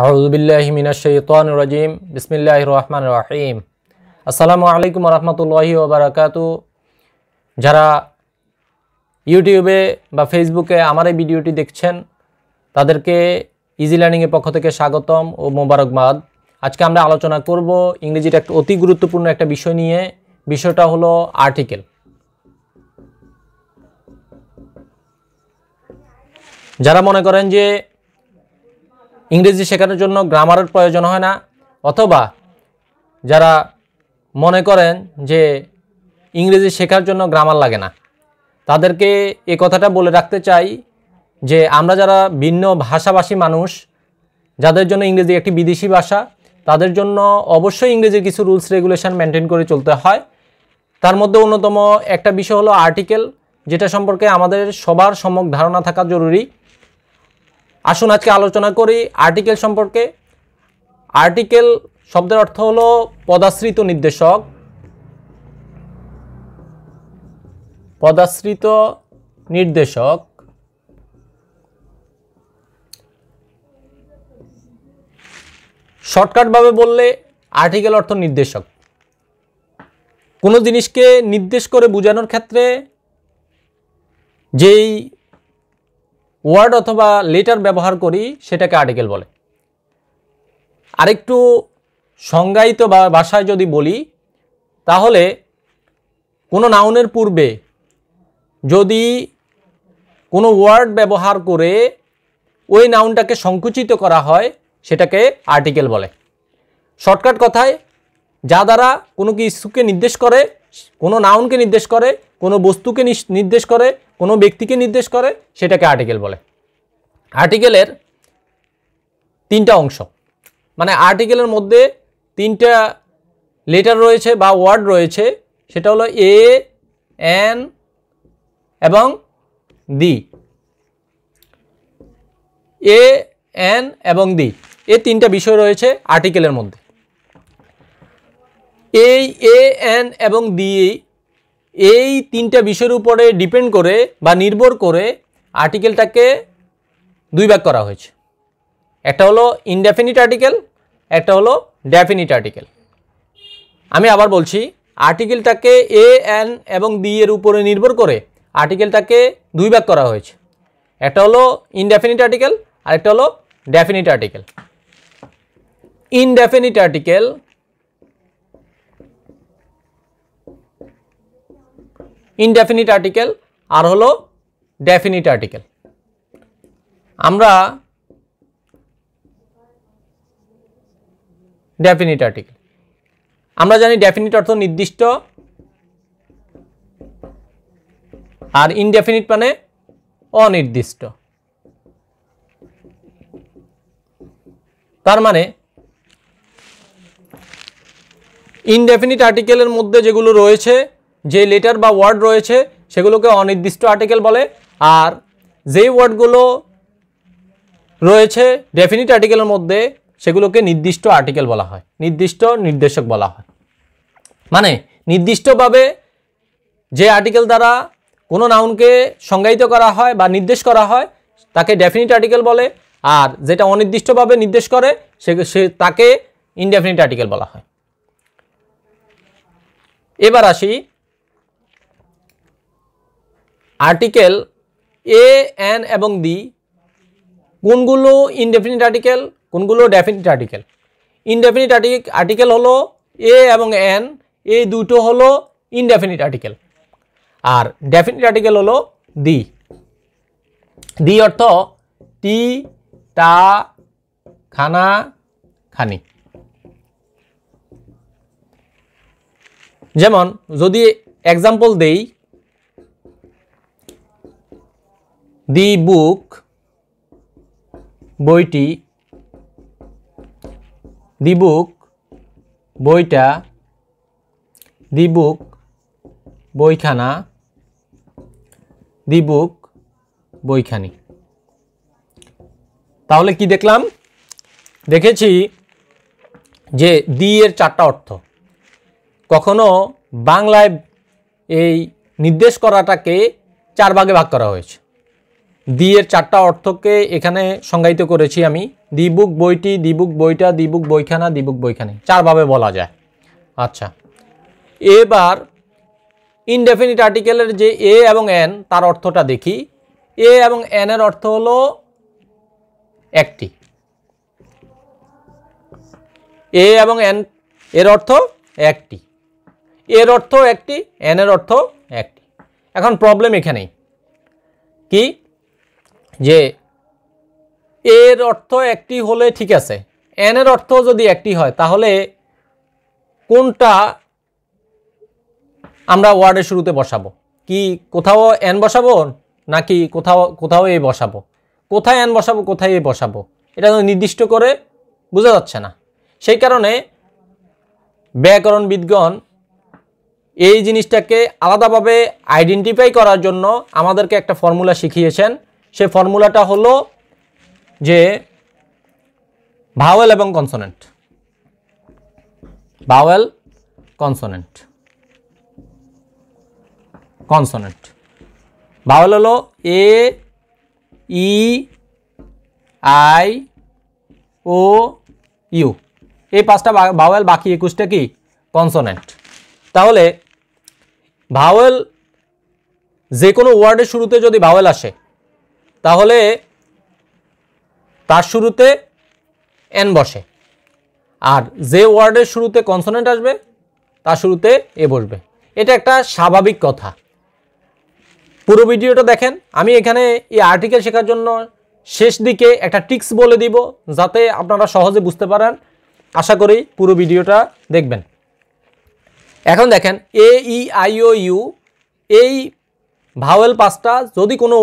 আউজবিল্লাহ মিনাশান রাজিম বিসমিল্লাহ রহমান রাহিম আসসালামু আলাইকুম রহমতুল্লাহি ওবরাকাতু যারা ইউটিউবে বা ফেসবুকে আমার এই ভিডিওটি দেখছেন তাদেরকে ইজি লার্নিংয়ের পক্ষ থেকে স্বাগতম ও মোবারকবাদ আজকে আমরা আলোচনা করব ইংরেজির একটা অতি গুরুত্বপূর্ণ একটা বিষয় নিয়ে বিষয়টা হলো আর্টিকেল যারা মনে করেন যে ইংরেজি শেখানোর জন্য গ্রামারের প্রয়োজন হয় না অথবা যারা মনে করেন যে ইংরেজি শেখার জন্য গ্রামার লাগে না তাদেরকে এ কথাটা বলে রাখতে চাই যে আমরা যারা ভিন্ন ভাষাভাষী মানুষ যাদের জন্য ইংরেজি একটি বিদেশি ভাষা তাদের জন্য অবশ্যই ইংরেজির কিছু রুলস রেগুলেশন মেনটেন করে চলতে হয় তার মধ্যে অন্যতম একটা বিষয় হলো আর্টিকেল যেটা সম্পর্কে আমাদের সবার সম্যক ধারণা থাকা জরুরি আসুন আজকে আলোচনা করি আর্টিকেল সম্পর্কে আর্টিকেল শব্দের অর্থ হলো পদাশ্রিত নির্দেশক পদাশ্রিত নির্দেশক শর্টকাটভাবে বললে আর্টিকেল অর্থ নির্দেশক কোনো জিনিসকে নির্দেশ করে বোঝানোর ক্ষেত্রে যেই ওয়ার্ড অথবা লেটার ব্যবহার করি সেটাকে আর্টিকেল বলে আরেকটু সংজ্ঞায়িত বা ভাষায় যদি বলি তাহলে কোনো নাউনের পূর্বে যদি কোনো ওয়ার্ড ব্যবহার করে ওই নাউনটাকে সংকুচিত করা হয় সেটাকে আর্টিকেল বলে শর্টকাট কথায় যা দ্বারা কোনো কিছুকে নির্দেশ করে কোনো নাউনকে নির্দেশ করে কোনো বস্তুকে নির্দেশ করে কোনো ব্যক্তিকে নির্দেশ করে সেটাকে আর্টিকেল বলে আর্টিকেলের তিনটা অংশ মানে আর্টিকেলের মধ্যে তিনটা লেটার রয়েছে বা ওয়ার্ড রয়েছে সেটা হলো এ এন এবং দি এ এন এবং দি এ তিনটা বিষয় রয়েছে আর্টিকেলের মধ্যে এই এ এন এবং ডি এই তিনটা বিষয়ের উপরে ডিপেন্ড করে বা নির্ভর করে আর্টিকেলটাকে দুই ভাগ করা হয়েছে একটা হলো ইনডেফিনিট আর্টিকেল একটা হলো ডেফিনিট আর্টিকেল আমি আবার বলছি আর্টিকেলটাকে এ এন এবং ডি এর উপরে নির্ভর করে আর্টিকেলটাকে দুই ভাগ করা হয়েছে একটা হলো ইনডেফিনিট আর্টিকেল আর একটা হলো definite article indefinite article indefinite article আর হলো ডেফিনিট আর্টিকেল আমরা ডেফিনিট আর্টিকেল আমরা জানি ডেফিনিট অর্থ নির্দিষ্ট আর ইনডেফিনিট মানে অনির্দিষ্ট তার মানে ইনডেফিনিট আর্টিকেলের মধ্যে যেগুলো রয়েছে যে লেটার বা ওয়ার্ড রয়েছে সেগুলোকে অনির্দিষ্ট আর্টিকেল বলে আর যেই ওয়ার্ডগুলো রয়েছে ডেফিনিট আর্টিকেলের মধ্যে সেগুলোকে নির্দিষ্ট আর্টিকেল বলা হয় নির্দিষ্ট নির্দেশক বলা হয় মানে নির্দিষ্টভাবে যে আর্টিকেল দ্বারা কোনো নাউনকে সংজ্ঞায়িত করা হয় বা নির্দেশ করা হয় তাকে ডেফিনিট আর্টিকেল বলে আর যেটা অনির্দিষ্টভাবে নির্দেশ করে সে তাকে ইনডেফিনিট আর্টিকেল বলা হয় এবার আসি আর্টিকেল এ এন এবং দি কোনগুলো ইনডেফিনিট আর্টিকেল কোনগুলো ডেফিনিট আর্টিকেল ইনডেফিনিট আর্টিকেল হলো এ এবং এন এই দুটো হলো ইনডেফিনিট আর্টিকেল আর ডেফিনিট আর্টিকেল হলো দি দি অর্থ টি তা খানা খানি যেমন যদি এক্সাম্পল দেই দি বুক বইটি দি বুক বইটা দি বুক বইখানা দি বুক বইখানি তাহলে কি দেখলাম দেখেছি যে দি এর চারটা অর্থ কখনো বাংলায় এই নির্দেশ করাটাকে চার ভাগে ভাগ করা হয়েছে দি এর চারটা অর্থকে এখানে সংজ্ঞায়িত করেছি আমি দিবুক বইটি দিবুক বইটা দিবুক বইখানা দিবুক বইখানে চারভাবে বলা যায় আচ্ছা এবার ইনডেফিনিট আর্টিকেলের যে এ এবং এন তার অর্থটা দেখি এ এবং এন এর অর্থ হলো একটি এ এবং এন এর অর্থ একটি এর অর্থ একটি এন এর অর্থ একটি এখন প্রবলেম এখানেই কি যে এর অর্থ একটি হলে ঠিক আছে এন এর অর্থ যদি একটি হয় তাহলে কোনটা আমরা ওয়ার্ডের শুরুতে বসাবো কি কোথাও এন বসাবো নাকি কোথাও কোথাও এ বসাবো কোথায় এন বসাবো কোথায় এ বসাবো এটা নির্দিষ্ট করে বোঝা যাচ্ছে না সেই কারণে ব্যাকরণবিদগণ এই জিনিসটাকে আলাদাভাবে আইডেন্টিফাই করার জন্য আমাদেরকে একটা ফর্মুলা শিখিয়েছেন সে ফর্মুলাটা হলো যে ভাওয়েল এবং consonant vowel consonant consonant vowel হলো A E I O you এই পাঁচটা ভাওয়েল বাকি একুশটা কি কনসোনেন্ট তাহলে ভাওয়েল যে কোনো ওয়ার্ডের শুরুতে যদি ভাওয়েল আসে তাহলে তার শুরুতে এন বসে আর যে ওয়ার্ডের শুরুতে কনসোনেন্ট আসবে তার শুরুতে এ বসবে এটা একটা স্বাভাবিক কথা পুরো ভিডিওটা দেখেন আমি এখানে এই আর্টিকেল শেখার জন্য শেষ দিকে একটা টিক্স বলে দিব যাতে আপনারা সহজে বুঝতে পারেন আশা করি পুরো ভিডিওটা দেখবেন এখন দেখেন এ ই আইও ইউ এই ভাওয়েল পাঁচটা যদি কোনো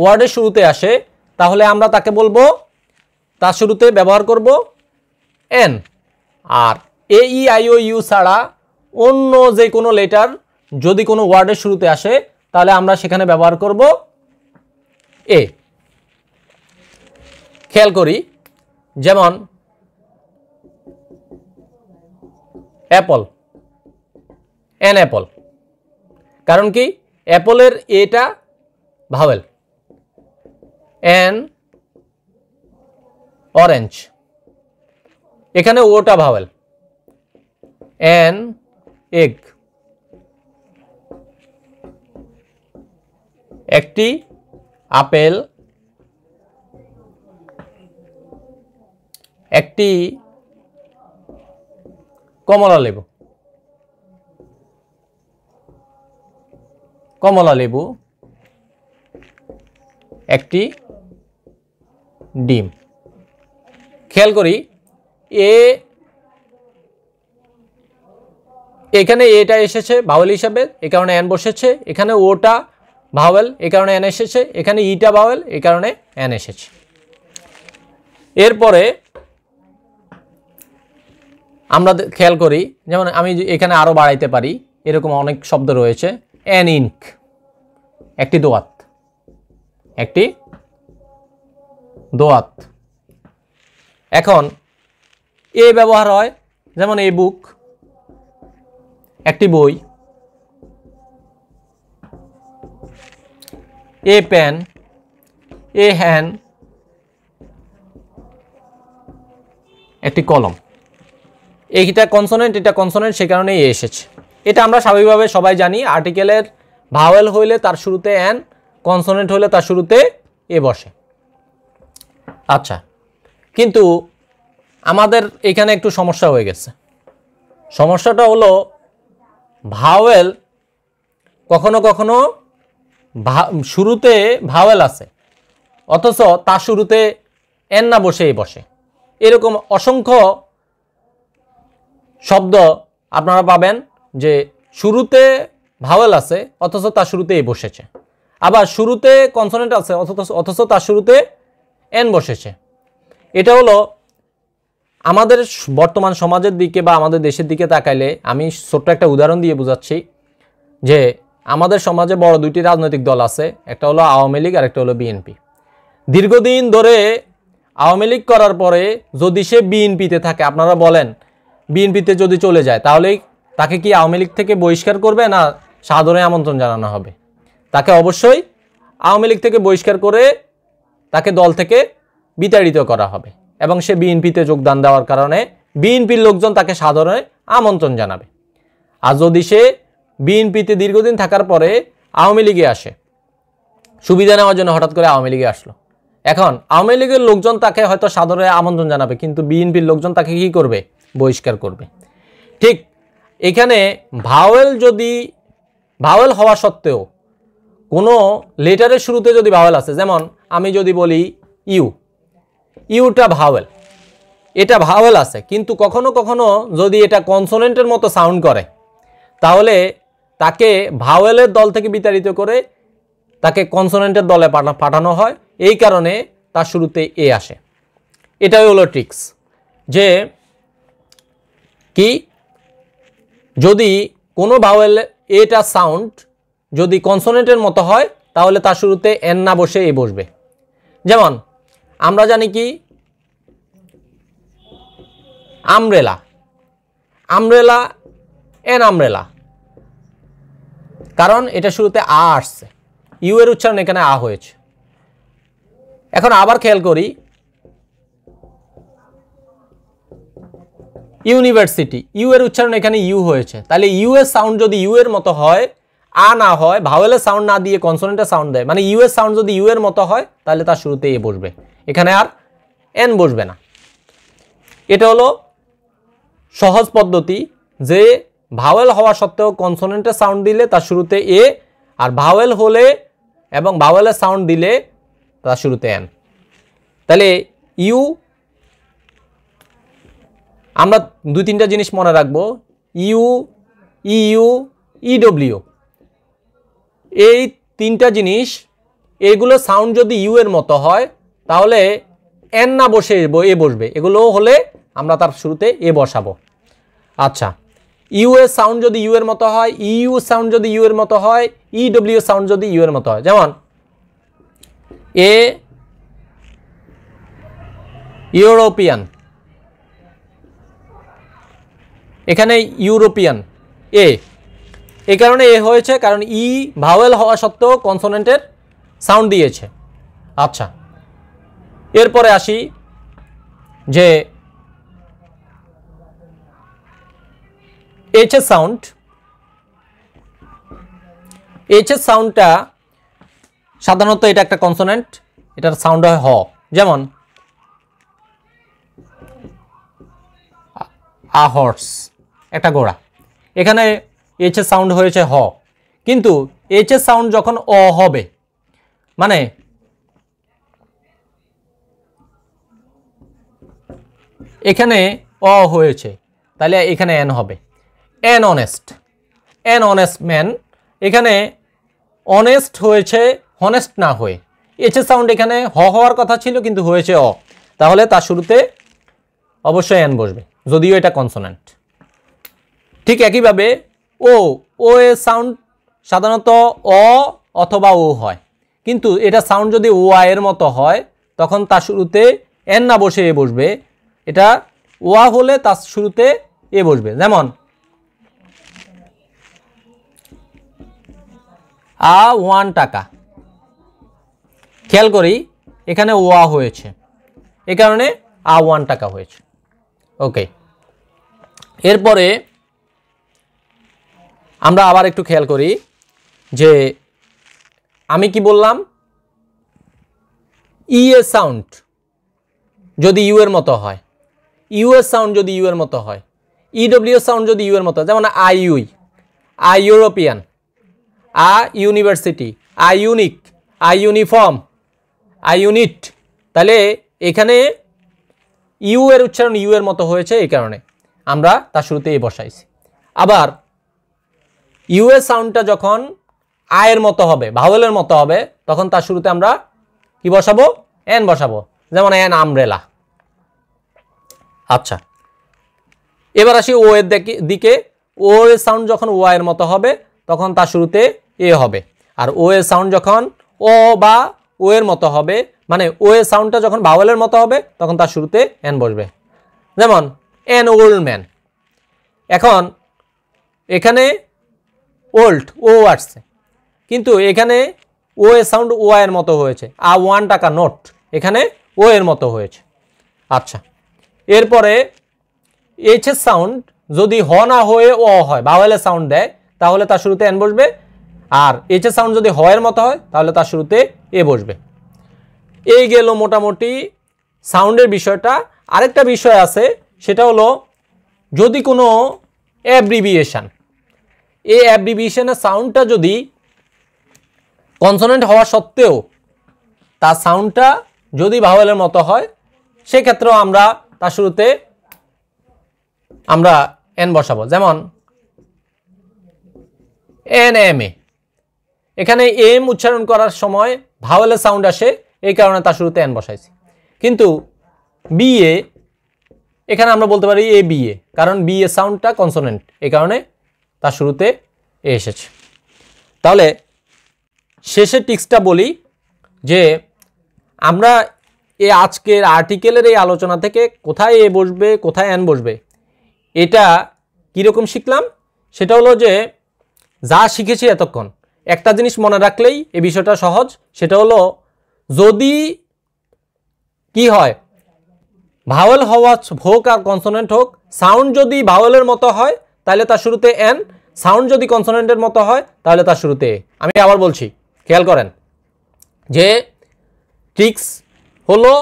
ওয়ার্ডের শুরুতে আসে তাহলে আমরা তাকে বলবো তার শুরুতে ব্যবহার করব এন আর A E I O U ছাড়া অন্য যে কোনো লেটার যদি কোনো ওয়ার্ডের শুরুতে আসে তাহলে আমরা সেখানে ব্যবহার করব এ খেয়াল করি যেমন অ্যাপল অ্যান অ্যাপল কারণ কি অ্যাপলের এটা ভাওয়েল অ্যান অরেঞ্জ এখানে ওটা ভাওয়েল অ্যান এগ একটি আপেল একটি কমলা লেবু কমলা লেবু একটি ডিম খেয়াল করি এ এখানে এটা এসেছে ভাওয়েল হিসাবে এ কারণে অ্যান বসেছে এখানে ওটা ভাওয়েল এ কারণে অ্যান এসেছে এখানে ইটা ভাওয়েল এ কারণে অ্যান এসেছে এরপরে আমরা খেয়াল করি যেমন আমি এখানে আরও বাড়াইতে পারি এরকম অনেক শব্দ রয়েছে অ্যান ইঙ্ক একটি দোয়াত একটি দোয়াত এখন এ ব্যবহার হয় যেমন এ বুক একটি বই এ পেন এ হ্যান একটি কলম এইটা কনসোনেন্ট এটা কনসোনেন্ট সে কারণেই এসেছে এটা আমরা স্বাভাবিকভাবে সবাই জানি আর্টিকেলের ভাওয়েল হইলে তার শুরুতে অ্যান কনসোনেন্ট হলে তার শুরুতে এ বসে আচ্ছা কিন্তু আমাদের এখানে একটু সমস্যা হয়ে গেছে সমস্যাটা হলো ভাওয়েল কখনো কখনো শুরুতে ভাওয়েল আছে অথচ তার শুরুতে এন না বসেই বসে এরকম অসংখ্য শব্দ আপনারা পাবেন যে শুরুতে ভাওয়েল আছে অথচ তা শুরুতেই বসেছে আবার শুরুতে কনসনেন্ট আছে অথচ অথচ তার শুরুতে এন বসেছে এটা হলো আমাদের বর্তমান সমাজের দিকে বা আমাদের দেশের দিকে তাকাইলে আমি ছোট্ট একটা উদাহরণ দিয়ে বোঝাচ্ছি যে আমাদের সমাজে বড় দুটি রাজনৈতিক দল আছে একটা হলো আওয়ামী লীগ আর একটা হলো বিএনপি দীর্ঘদিন ধরে আওয়ামী লীগ করার পরে যদি সে বিএনপিতে থাকে আপনারা বলেন বিএনপিতে যদি চলে যায় তাহলে তাকে কি আওয়ামী লীগ থেকে বহিষ্কার করবে না সাদরে আমন্ত্রণ জানানো হবে তাকে অবশ্যই আওয়ামী লীগ থেকে বহিষ্কার করে তাকে দল থেকে বিতাড়িত করা হবে এবং সে বিএনপিতে যোগদান দেওয়ার কারণে বিএনপির লোকজন তাকে সাধারণে আমন্ত্রণ জানাবে আর যদি সে বিএনপিতে দীর্ঘদিন থাকার পরে আওয়ামী লীগে আসে সুবিধা নেওয়ার জন্য হঠাৎ করে আওয়ামী লীগে আসলো এখন আওয়ামী লীগের লোকজন তাকে হয়তো সাধারণে আমন্ত্রণ জানাবে কিন্তু বিএনপির লোকজন তাকে কি করবে বহিষ্কার করবে ঠিক এখানে ভাওয়েল যদি ভাওয়েল হওয়া সত্ত্বেও কোনো লেটারের শুরুতে যদি ভাওয়েল আছে যেমন আমি যদি বলি ইউ ইউটা ভাওয়েল এটা ভাওয়েল আছে কিন্তু কখনো কখনো যদি এটা কনসোনেন্টের মতো সাউন্ড করে তাহলে তাকে ভাওয়েলের দল থেকে বিতাড়িত করে তাকে কনসোনেন্টের দলে পাঠানো হয় এই কারণে তার শুরুতে এ আসে এটাই হলো ট্রিক্স যে কি যদি কোনো ভাওয়েল এটা সাউন্ড যদি কনসোনেন্টের মতো হয় তাহলে তার শুরুতে এন না বসে এ বসবে যেমন আমরা জানি কি আমরেলা আমরেলা এন আমরেলা কারণ এটা শুরুতে আ আসছে ইউ এর উচ্চারণ এখানে আ হয়েছে এখন আবার খেয়াল করি ইউনিভার্সিটি ইউ এর উচ্চারণ এখানে ইউ হয়েছে তাহলে ইউ এর সাউন্ড যদি ইউ এর মতো হয় আ না হয় ভাওয়েলের সাউন্ড না দিয়ে কনসোনেন্টের সাউন্ড দেয় মানে ইউ এর সাউন্ড যদি ইউ এর মতো হয় তাহলে তার শুরুতে এ বসবে এখানে আর এন বসবে না এটা হলো সহজ পদ্ধতি যে ভাওয়েল হওয়া সত্ত্বেও কনসোনেন্টের সাউন্ড দিলে তার শুরুতে এ আর ভাওয়েল হলে এবং ভাওয়েলের সাউন্ড দিলে তার শুরুতে এন তাহলে ইউ আমরা দুই তিনটা জিনিস মনে রাখবো ইউ ইউ ইডব্লিউ এই তিনটা জিনিস এগুলো সাউন্ড যদি ইউ এর মতো হয় তাহলে এন না বসে এ বসবে এগুলো হলে আমরা তার শুরুতে এ বসাবো আচ্ছা ইউ এর সাউন্ড যদি ইউ এর মতো হয় ইউ e সাউন্ড যদি ইউ এর মতো হয় ই ডব্লিউ সাউন্ড যদি ইউ এর মতো হয় যেমন এ ইউরোপিয়ান এখানে ইউরোপিয়ান এ এই কারণে এ হয়েছে কারণ ই ভাওয়েল হওয়া সত্ত্বেও কনসোনেন্টের সাউন্ড দিয়েছে আচ্ছা এরপরে আসি যে H S sound H S সাউন্ডটা সাধারণত এটা একটা কনসোনেন্ট এটার সাউন্ড হয় হ যেমন আহর্স একটা গোড়া এখানে এইচ এর সাউন্ড হয়েছে হ কিন্তু এইচ এর সাউন্ড যখন অ হবে মানে এখানে অ হয়েছে তাহলে এখানে এন হবে an honest an honest man এখানে অনেস্ট হয়েছে হনেস্ট না হয়ে এইচ এছে সাউন্ড এখানে হ হওয়ার কথা ছিল কিন্তু হয়েছে অ তাহলে তার শুরুতে অবশ্যই এন বসবে যদিও এটা কনসোনেন্ট ঠিক একইভাবে ও ও এ সাউন্ড সাধারণত অ অথবা ও হয় কিন্তু এটা সাউন্ড যদি ও আয়ের মতো হয় তখন তার শুরুতে এন না বসে এ বসবে এটা ওয়া হলে তার শুরুতে এ বসবে যেমন আ ওয়ান টাকা খেয়াল করি এখানে ওয়া হয়েছে এ কারণে আ ওয়ান টাকা হয়েছে ওকে এরপরে আমরা আবার একটু খেয়াল করি যে আমি কি বললাম ই এ সাউন্ড যদি ইউ এর মতো হয় ইউ এ সাউন্ড যদি ইউ এর মতো হয় ইডব্লিউ e সাউন্ড যদি ইউ এর মতো যেমন I U E I European a university I unique I uniform I unit তাহলে এখানে ইউ এর উচ্চারণ ইউ এর মতো হয়েছে এই কারণে আমরা তা শুরুতেই বসাইছি আবার ইউএ সাউন্ডটা যখন আয়ের মতো হবে ভাওয়েলের মতো হবে তখন তার শুরুতে আমরা কি বসাবো এন বসাবো যেমন এন আমরেলা আচ্ছা এবার আসি ও এর দিকে ও এর সাউন্ড যখন ও আয়ের মতো হবে তখন তার শুরুতে এ হবে আর ও এর সাউন্ড যখন ও বা ও এর মতো হবে মানে ও এর সাউন্ডটা যখন ভাওয়েলের মতো হবে তখন তার শুরুতে এন বসবে যেমন এন ওল্ড ম্যান এখন এখানে ওল্ড ও আসছে কিন্তু এখানে ও এ সাউন্ড ও আয়ের মতো হয়েছে আ ওয়ান টাকা নোট এখানে ও এর মতো হয়েছে আচ্ছা এরপরে এইচ এর সাউন্ড যদি হ না হয়ে অ হয় বাওয়েলের সাউন্ড দেয় তাহলে তার শুরুতে এন বসবে আর এইচ এর সাউন্ড যদি হ এর মতো হয় তাহলে তার শুরুতে এ বসবে এই গেল মোটামুটি সাউন্ডের বিষয়টা আরেকটা বিষয় আছে সেটা হলো যদি কোনো অ্যাব্রিভিয়েশান এই অ্যাব্রিভিয়েশনের সাউন্ডটা যদি কনসোনেন্ট হওয়া সত্ত্বেও তার সাউন্ডটা যদি ভাওয়েলের মতো হয় সেক্ষেত্রেও আমরা তার শুরুতে আমরা এন বসাবো যেমন এন এম এ এখানে এম উচ্চারণ করার সময় ভাওয়েলের সাউন্ড আসে এই কারণে তার শুরুতে এন বসাইছি কিন্তু বিএ এখানে আমরা বলতে পারি এ বিএ কারণ বিএ সাউন্ডটা কনসোনেন্ট এই কারণে তার শুরুতে এ এসেছে তাহলে শেষে টিক্সটা বলি যে আমরা এ আজকের আর্টিকেলের এই আলোচনা থেকে কোথায় এ বসবে কোথায় অ্যান বসবে এটা কীরকম শিখলাম সেটা হলো যে যা শিখেছি এতক্ষণ একটা জিনিস মনে রাখলেই এ বিষয়টা সহজ সেটা হলো যদি কি হয় ভাওয়েল হওয়া হোক আর কনসোনেন্ট হোক সাউন্ড যদি ভাওয়েলের মতো হয় তাহলে তার শুরুতে এন সাউন্ড যদি কনসোনেন্টের মতো হয় তাহলে তার শুরুতে আমি আবার বলছি খেয়াল করেন যে ট্রিক্স হলো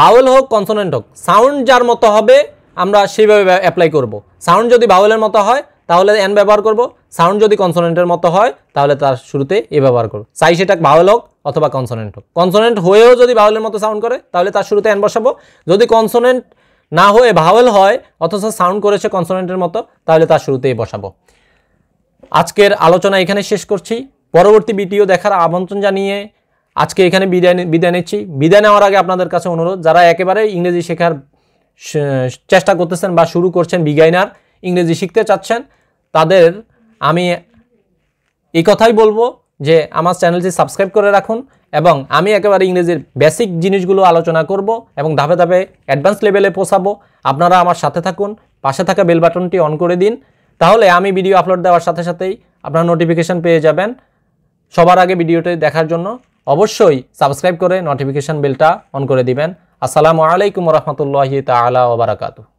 বাউল হোক কনসোনেন্ট হোক সাউন্ড যার মতো হবে আমরা সেইভাবে অ্যাপ্লাই করব। সাউন্ড যদি বাউলের মতো হয় তাহলে এন ব্যবহার করব সাউন্ড যদি কনসোনেন্টের মতো হয় তাহলে তার শুরুতে এ ব্যবহার করবো চাই সেটা বাউল হোক অথবা কনসোনেন্ট হোক কনসোনেন্ট হয়েও যদি বাউলের মতো সাউন্ড করে তাহলে তার শুরুতে এন বসাবো যদি কনসোনেন্ট না হয়ে ভাওয়েল হয় অথচ সাউন্ড করেছে কনসোনেন্টের মতো তাহলে তা শুরুতেই বসাবো আজকের আলোচনা এখানে শেষ করছি পরবর্তী ভিডিও দেখার আমন্ত্রণ জানিয়ে আজকে এখানে বিদায় বিদায় নিচ্ছি বিদায় নেওয়ার আগে আপনাদের কাছে অনুরোধ যারা একেবারে ইংরেজি শেখার চেষ্টা করতেছেন বা শুরু করছেন বিগাইনার ইংরেজি শিখতে চাচ্ছেন তাদের আমি এই কথাই বলবো যে আমার চ্যানেলটি সাবস্ক্রাইব করে রাখুন এবং আমি একেবারে ইংরেজির বেসিক জিনিসগুলো আলোচনা করব এবং ধাপে ধাপে অ্যাডভান্স লেভেলে পোষাবো আপনারা আমার সাথে থাকুন পাশে থাকা বেল বাটনটি অন করে দিন তাহলে আমি ভিডিও আপলোড দেওয়ার সাথে সাথেই আপনারা নোটিফিকেশান পেয়ে যাবেন সবার আগে ভিডিওটি দেখার জন্য অবশ্যই সাবস্ক্রাইব করে নোটিফিকেশান বেলটা অন করে দিবেন আসসালামু আলাইকুম রহমতুল্লাহি তালা ওবরাকাতু